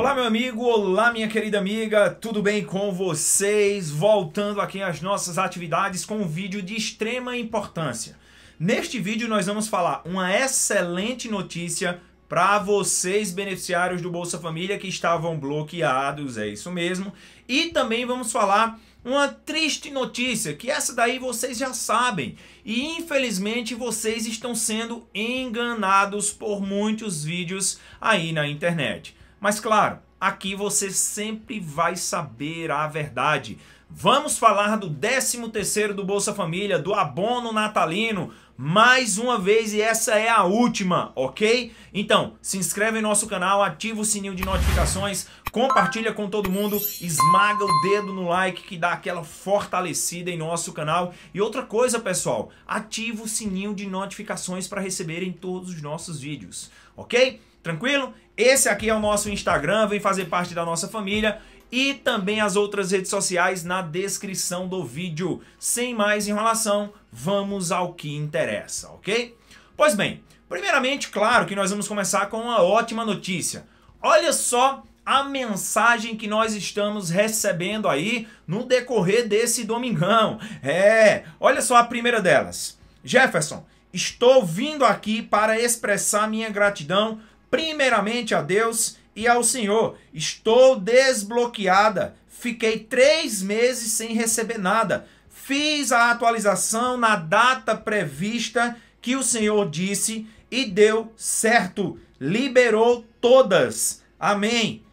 Olá, meu amigo, olá, minha querida amiga, tudo bem com vocês? Voltando aqui às nossas atividades com um vídeo de extrema importância. Neste vídeo, nós vamos falar uma excelente notícia para vocês, beneficiários do Bolsa Família que estavam bloqueados, é isso mesmo. E também vamos falar uma triste notícia, que essa daí vocês já sabem. E infelizmente vocês estão sendo enganados por muitos vídeos aí na internet. Mas claro, aqui você sempre vai saber a verdade. Vamos falar do 13º do Bolsa Família, do abono natalino, mais uma vez e essa é a última, ok? Então, se inscreve em nosso canal, ativa o sininho de notificações, compartilha com todo mundo, esmaga o dedo no like que dá aquela fortalecida em nosso canal. E outra coisa, pessoal, ativa o sininho de notificações para receberem todos os nossos vídeos, ok? Tranquilo? Esse aqui é o nosso Instagram, vem fazer parte da nossa família e também as outras redes sociais na descrição do vídeo. Sem mais enrolação, vamos ao que interessa, ok? Pois bem, primeiramente, claro que nós vamos começar com uma ótima notícia. Olha só a mensagem que nós estamos recebendo aí no decorrer desse domingão. É, olha só a primeira delas. Jefferson, estou vindo aqui para expressar minha gratidão primeiramente a Deus e ao Senhor. Estou desbloqueada. Fiquei três meses sem receber nada. Fiz a atualização na data prevista que o Senhor disse e deu certo. Liberou todas. Amém.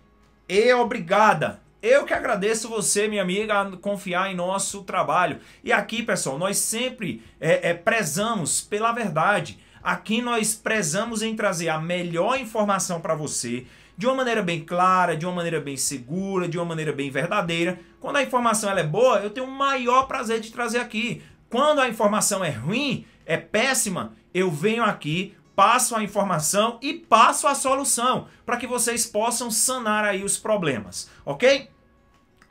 E obrigada. Eu que agradeço você, minha amiga, a confiar em nosso trabalho. E aqui, pessoal, nós sempre é, é, prezamos pela verdade Aqui nós prezamos em trazer a melhor informação para você, de uma maneira bem clara, de uma maneira bem segura, de uma maneira bem verdadeira. Quando a informação é boa, eu tenho o maior prazer de trazer aqui. Quando a informação é ruim, é péssima, eu venho aqui, passo a informação e passo a solução para que vocês possam sanar aí os problemas, ok?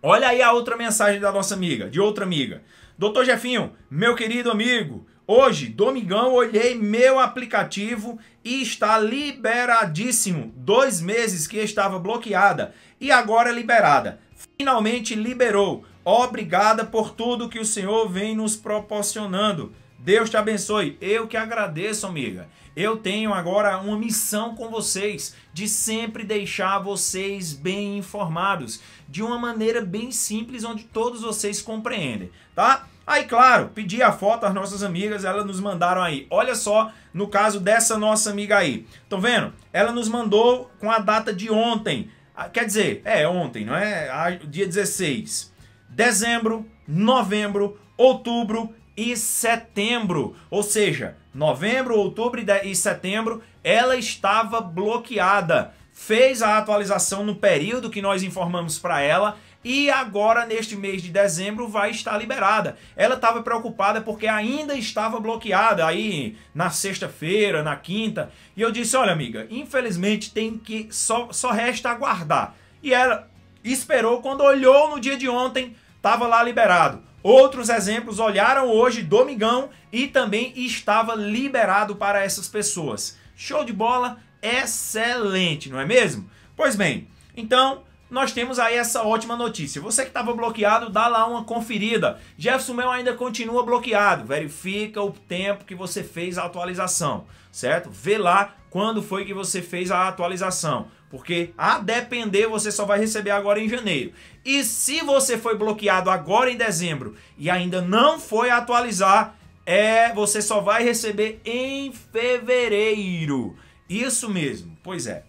Olha aí a outra mensagem da nossa amiga, de outra amiga. Doutor Jefinho, meu querido amigo, Hoje, domingão, olhei meu aplicativo e está liberadíssimo. Dois meses que estava bloqueada e agora é liberada. Finalmente liberou. Obrigada por tudo que o Senhor vem nos proporcionando. Deus te abençoe. Eu que agradeço, amiga. Eu tenho agora uma missão com vocês de sempre deixar vocês bem informados de uma maneira bem simples onde todos vocês compreendem, tá? Aí, claro, pedi a foto às nossas amigas, elas nos mandaram aí. Olha só, no caso dessa nossa amiga aí. Estão vendo? Ela nos mandou com a data de ontem. Ah, quer dizer, é ontem, não é? Ah, dia 16. Dezembro, novembro, outubro e setembro. Ou seja, novembro, outubro e setembro, ela estava bloqueada fez a atualização no período que nós informamos para ela e agora neste mês de dezembro vai estar liberada. Ela estava preocupada porque ainda estava bloqueada aí na sexta-feira, na quinta, e eu disse: "Olha, amiga, infelizmente tem que só só resta aguardar". E ela esperou quando olhou no dia de ontem, estava lá liberado. Outros exemplos olharam hoje, domingão, e também estava liberado para essas pessoas. Show de bola, excelente, não é mesmo? Pois bem, então nós temos aí essa ótima notícia. Você que estava bloqueado, dá lá uma conferida. Jefferson Mel ainda continua bloqueado. Verifica o tempo que você fez a atualização, certo? Vê lá quando foi que você fez a atualização. Porque a depender você só vai receber agora em janeiro. E se você foi bloqueado agora em dezembro e ainda não foi atualizar, é, você só vai receber em fevereiro. Isso mesmo, pois é.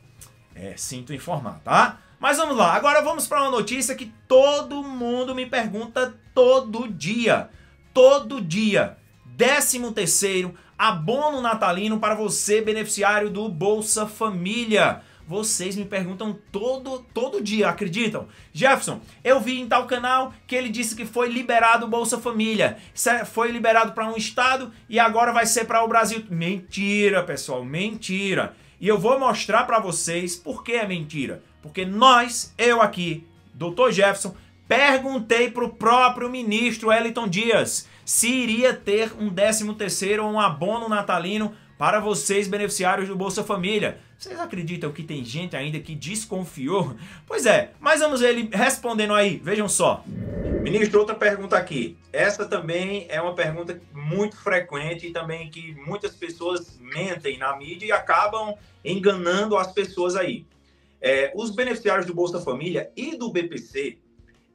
É, sinto informar, tá? Mas vamos lá, agora vamos para uma notícia que todo mundo me pergunta todo dia. Todo dia. 13 terceiro, abono natalino para você, beneficiário do Bolsa Família vocês me perguntam todo, todo dia, acreditam? Jefferson, eu vi em tal canal que ele disse que foi liberado o Bolsa Família, é, foi liberado para um estado e agora vai ser para o Brasil. Mentira, pessoal, mentira. E eu vou mostrar para vocês por que é mentira. Porque nós, eu aqui, doutor Jefferson, perguntei para o próprio ministro Eliton Dias se iria ter um 13 terceiro ou um abono natalino para vocês beneficiários do Bolsa Família. Vocês acreditam que tem gente ainda que desconfiou? Pois é, mas vamos ver ele respondendo aí, vejam só. Ministro, outra pergunta aqui. Essa também é uma pergunta muito frequente e também que muitas pessoas mentem na mídia e acabam enganando as pessoas aí. É, os beneficiários do Bolsa Família e do BPC,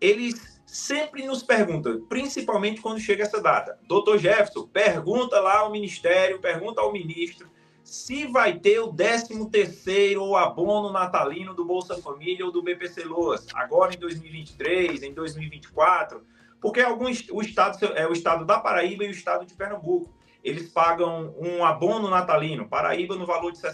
eles sempre nos perguntam, principalmente quando chega essa data. Doutor Jefferson, pergunta lá ao Ministério, pergunta ao ministro se vai ter o 13 terceiro ou abono natalino do Bolsa Família ou do BPC Loas, agora em 2023, em 2024, porque é alguns, o estado é o estado da Paraíba e o estado de Pernambuco, eles pagam um abono natalino, Paraíba no valor de R$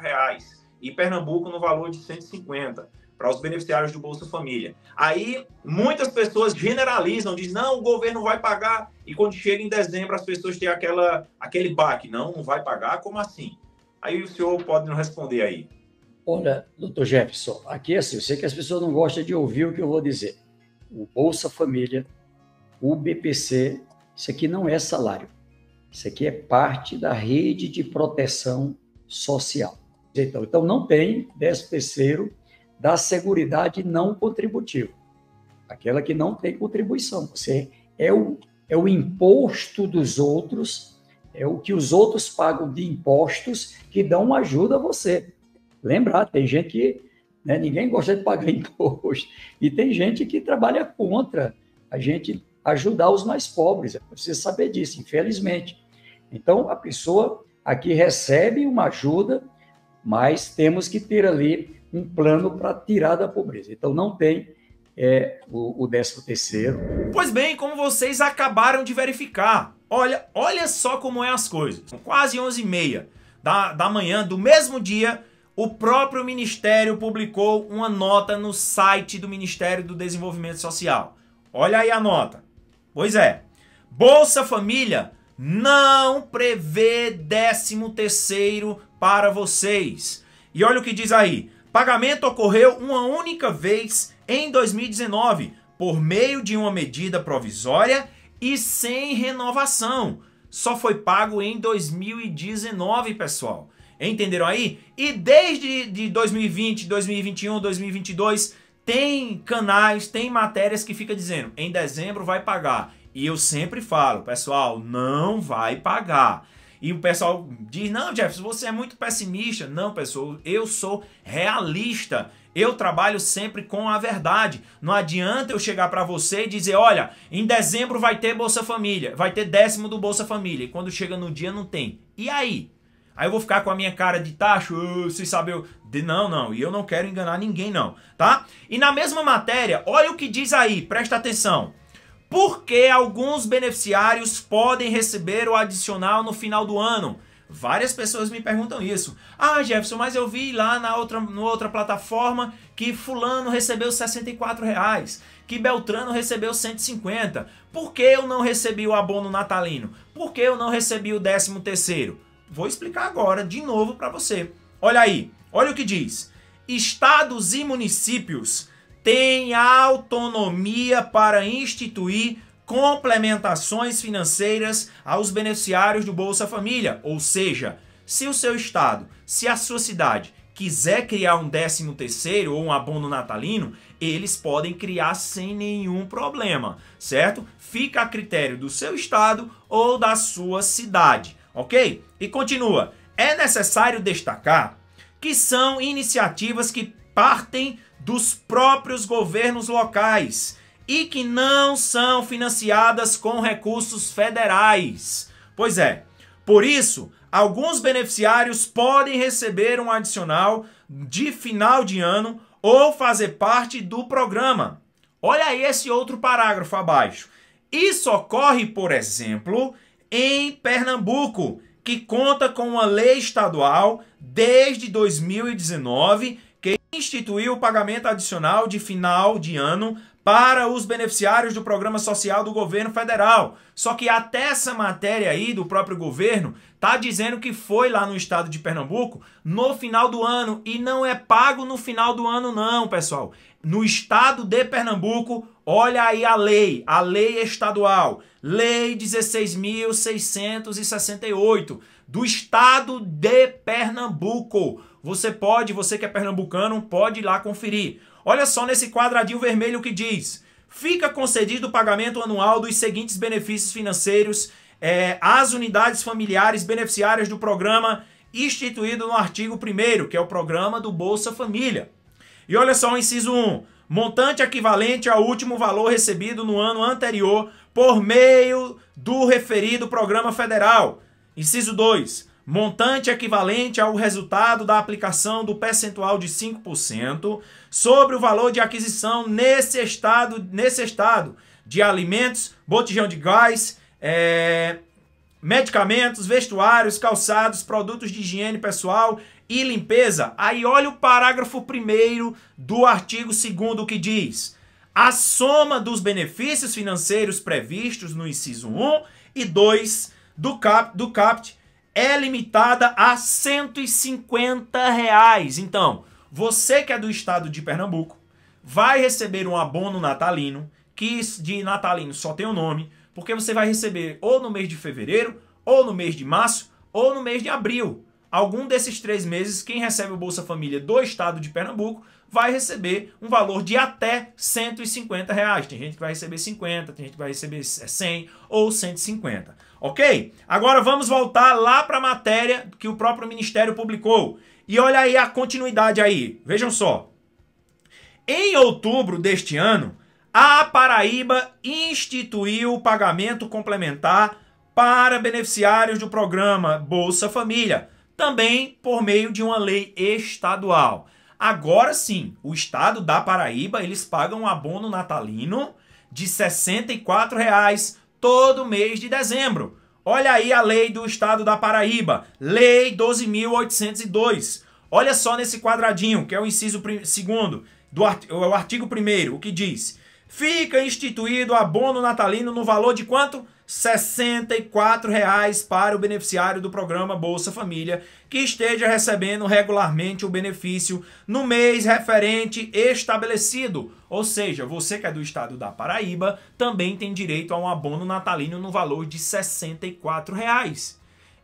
reais e Pernambuco no valor de 150 para os beneficiários do Bolsa Família. Aí muitas pessoas generalizam, dizem, não, o governo vai pagar, e quando chega em dezembro as pessoas têm aquela, aquele baque, não, não vai pagar, como assim? Aí o senhor pode nos responder aí. Olha, doutor Jefferson, aqui é assim, eu sei que as pessoas não gostam de ouvir o que eu vou dizer. O Bolsa Família, o BPC, isso aqui não é salário. Isso aqui é parte da rede de proteção social. Então, então não tem 13 terceiro da Seguridade não contributiva, aquela que não tem contribuição. Você é o, é o imposto dos outros, é o que os outros pagam de impostos que dão ajuda a você. Lembrar, tem gente que né, ninguém gosta de pagar imposto e tem gente que trabalha contra a gente ajudar os mais pobres. Você saber disso, infelizmente. Então, a pessoa aqui recebe uma ajuda, mas temos que ter ali um plano para tirar da pobreza. Então não tem é, o, o 13 terceiro. Pois bem, como vocês acabaram de verificar, olha, olha só como é as coisas. Quase 11 e meia da, da manhã do mesmo dia, o próprio Ministério publicou uma nota no site do Ministério do Desenvolvimento Social. Olha aí a nota. Pois é, Bolsa Família não prevê 13 terceiro para vocês. E olha o que diz aí. Pagamento ocorreu uma única vez em 2019, por meio de uma medida provisória e sem renovação. Só foi pago em 2019, pessoal. Entenderam aí? E desde de 2020, 2021, 2022, tem canais, tem matérias que fica dizendo, em dezembro vai pagar. E eu sempre falo, pessoal, não vai pagar. E o pessoal diz: não, Jeff, você é muito pessimista. Não, pessoal, eu sou realista. Eu trabalho sempre com a verdade. Não adianta eu chegar para você e dizer: olha, em dezembro vai ter Bolsa Família, vai ter décimo do Bolsa Família. E quando chega no dia, não tem. E aí? Aí eu vou ficar com a minha cara de tacho, Você se sabe eu... De, não, não, e eu não quero enganar ninguém não, tá? E na mesma matéria, olha o que diz aí, presta atenção. Porque alguns beneficiários podem receber o adicional no final do ano? Várias pessoas me perguntam isso. Ah, Jefferson, mas eu vi lá na outra, na outra plataforma que fulano recebeu 64 reais, que Beltrano recebeu 150. Por que eu não recebi o abono natalino? Por que eu não recebi o 13 terceiro? Vou explicar agora de novo para você. Olha aí, olha o que diz. Estados e municípios tem autonomia para instituir complementações financeiras aos beneficiários do Bolsa Família, ou seja, se o seu estado, se a sua cidade quiser criar um 13 terceiro ou um abono natalino, eles podem criar sem nenhum problema, certo? Fica a critério do seu estado ou da sua cidade, ok? E continua, é necessário destacar que são iniciativas que partem dos próprios governos locais e que não são financiadas com recursos federais. Pois é, por isso, alguns beneficiários podem receber um adicional de final de ano ou fazer parte do programa. Olha aí esse outro parágrafo abaixo. Isso ocorre, por exemplo, em Pernambuco, que conta com uma lei estadual desde 2019 instituiu o pagamento adicional de final de ano para os beneficiários do programa social do governo federal. Só que até essa matéria aí do próprio governo tá dizendo que foi lá no estado de Pernambuco no final do ano e não é pago no final do ano não, pessoal. No estado de Pernambuco, olha aí a lei, a lei estadual, lei 16668 do estado de Pernambuco você pode, você que é pernambucano, pode ir lá conferir. Olha só nesse quadradinho vermelho que diz: fica concedido o pagamento anual dos seguintes benefícios financeiros é, às unidades familiares beneficiárias do programa instituído no artigo 1, que é o programa do Bolsa Família. E olha só o inciso 1. Montante equivalente ao último valor recebido no ano anterior por meio do referido programa federal. Inciso 2 montante equivalente ao resultado da aplicação do percentual de 5% sobre o valor de aquisição nesse estado, nesse estado de alimentos, botijão de gás, é, medicamentos, vestuários, calçados, produtos de higiene pessoal e limpeza. Aí olha o parágrafo 1 do artigo 2 que diz: a soma dos benefícios financeiros previstos no inciso 1 e 2 do CAPT, do CAPT é limitada a 150 reais. Então, você que é do estado de Pernambuco vai receber um abono natalino, que de natalino só tem o um nome, porque você vai receber ou no mês de fevereiro, ou no mês de março, ou no mês de abril. Algum desses três meses, quem recebe o Bolsa Família do estado de Pernambuco vai receber um valor de até 150 reais. Tem gente que vai receber 50, tem gente que vai receber 100 é, ou 150. Ok? Agora vamos voltar lá para a matéria que o próprio Ministério publicou. E olha aí a continuidade aí. Vejam só. Em outubro deste ano, a Paraíba instituiu o pagamento complementar para beneficiários do programa Bolsa Família, também por meio de uma lei estadual. Agora sim, o estado da Paraíba, eles pagam um abono natalino de R$ 64,00 todo mês de dezembro. Olha aí a lei do estado da Paraíba, lei 12802. Olha só nesse quadradinho, que é o inciso segundo do artigo 1 o que diz: Fica instituído abono natalino no valor de quanto? R$ reais para o beneficiário do programa Bolsa Família que esteja recebendo regularmente o benefício no mês referente estabelecido. Ou seja, você que é do estado da Paraíba também tem direito a um abono natalino no valor de R$ reais.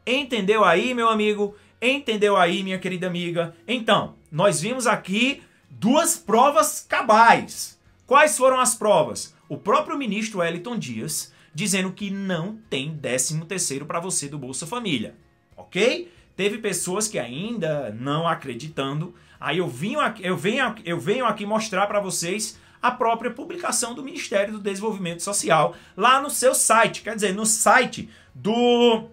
Entendeu aí, meu amigo? Entendeu aí, minha querida amiga? Então, nós vimos aqui duas provas cabais. Quais foram as provas? O próprio ministro Wellington Dias dizendo que não tem 13º para você do Bolsa Família, ok? Teve pessoas que ainda não acreditando, aí eu, vim, eu, venho, eu venho aqui mostrar para vocês a própria publicação do Ministério do Desenvolvimento Social lá no seu site, quer dizer, no site do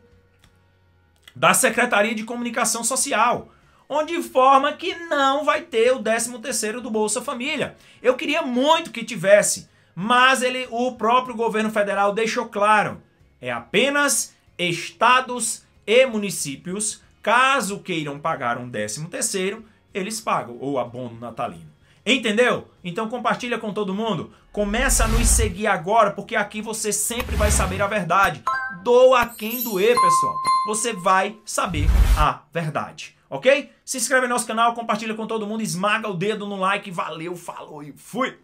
da Secretaria de Comunicação Social, onde informa que não vai ter o 13º do Bolsa Família. Eu queria muito que tivesse, mas ele, o próprio governo federal deixou claro, é apenas estados e municípios, caso queiram pagar um décimo terceiro, eles pagam, ou abono natalino. Entendeu? Então compartilha com todo mundo. Começa a nos seguir agora, porque aqui você sempre vai saber a verdade. Doa quem doer, pessoal. Você vai saber a verdade, ok? Se inscreve no nosso canal, compartilha com todo mundo, esmaga o dedo no like. Valeu, falou e fui!